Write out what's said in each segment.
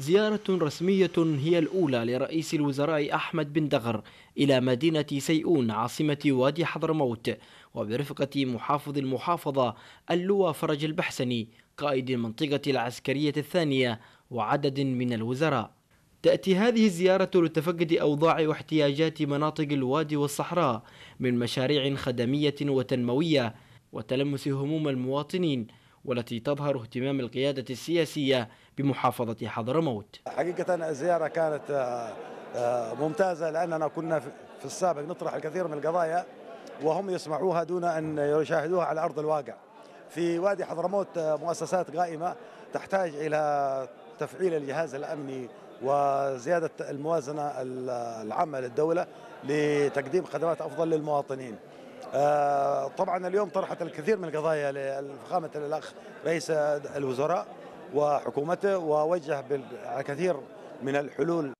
زيارة رسمية هي الأولى لرئيس الوزراء أحمد بن دغر إلى مدينة سيئون عاصمة وادي حضرموت وبرفقة محافظ المحافظة اللواء فرج البحسني قائد المنطقة العسكرية الثانية وعدد من الوزراء تأتي هذه الزيارة لتفقد أوضاع واحتياجات مناطق الوادي والصحراء من مشاريع خدمية وتنموية وتلمس هموم المواطنين والتي تظهر اهتمام القيادة السياسية بمحافظة حضرموت حقيقة الزيارة كانت آه، آه، ممتازة لأننا كنا في السابق نطرح الكثير من القضايا وهم يسمعوها دون أن يشاهدوها على أرض الواقع في وادي حضرموت آه، مؤسسات قائمة تحتاج إلى تفعيل الجهاز الأمني وزيادة الموازنة العامة للدولة لتقديم خدمات أفضل للمواطنين آه، طبعا اليوم طرحت الكثير من القضايا لفخامه الاخ رئيس الوزراء وحكومته ووجه الكثير من الحلول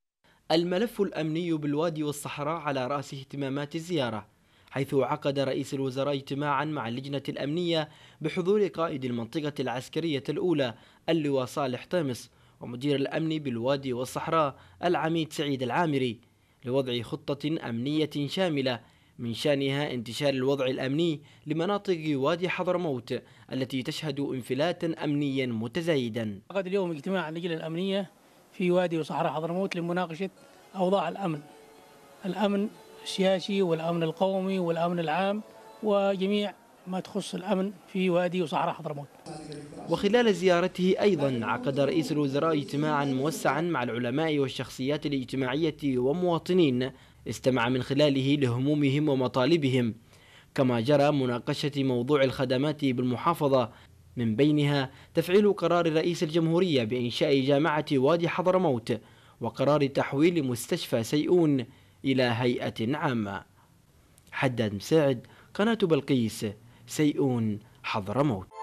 الملف الامني بالوادي والصحراء على راس اهتمامات الزياره حيث عقد رئيس الوزراء اجتماعا مع اللجنة الأمنية بحضور قائد المنطقة العسكرية الأولى اللواء صالح طامس ومدير الأمن بالوادي والصحراء العميد سعيد العامري لوضع خطة أمنية شاملة من شأنها انتشار الوضع الأمني لمناطق وادي حضرموت التي تشهد انفلاتا أمنيا متزايدا عقد اليوم اجتماع اللجنة الأمنية في وادي وصحراء حضرموت لمناقشة أوضاع الأمن الأمن السياسي والأمن القومي والأمن العام وجميع ما تخص الأمن في وادي وصحراء حضرموت وخلال زيارته أيضا عقد رئيس الوزراء اجتماعا موسعا مع العلماء والشخصيات الاجتماعية ومواطنين استمع من خلاله لهمومهم ومطالبهم كما جرى مناقشة موضوع الخدمات بالمحافظة من بينها تفعيل قرار رئيس الجمهورية بإنشاء جامعة وادي حضرموت وقرار تحويل مستشفى سيئون إلى هيئة عامة حداد مساعد قناة بلقيس سيئون حضرموت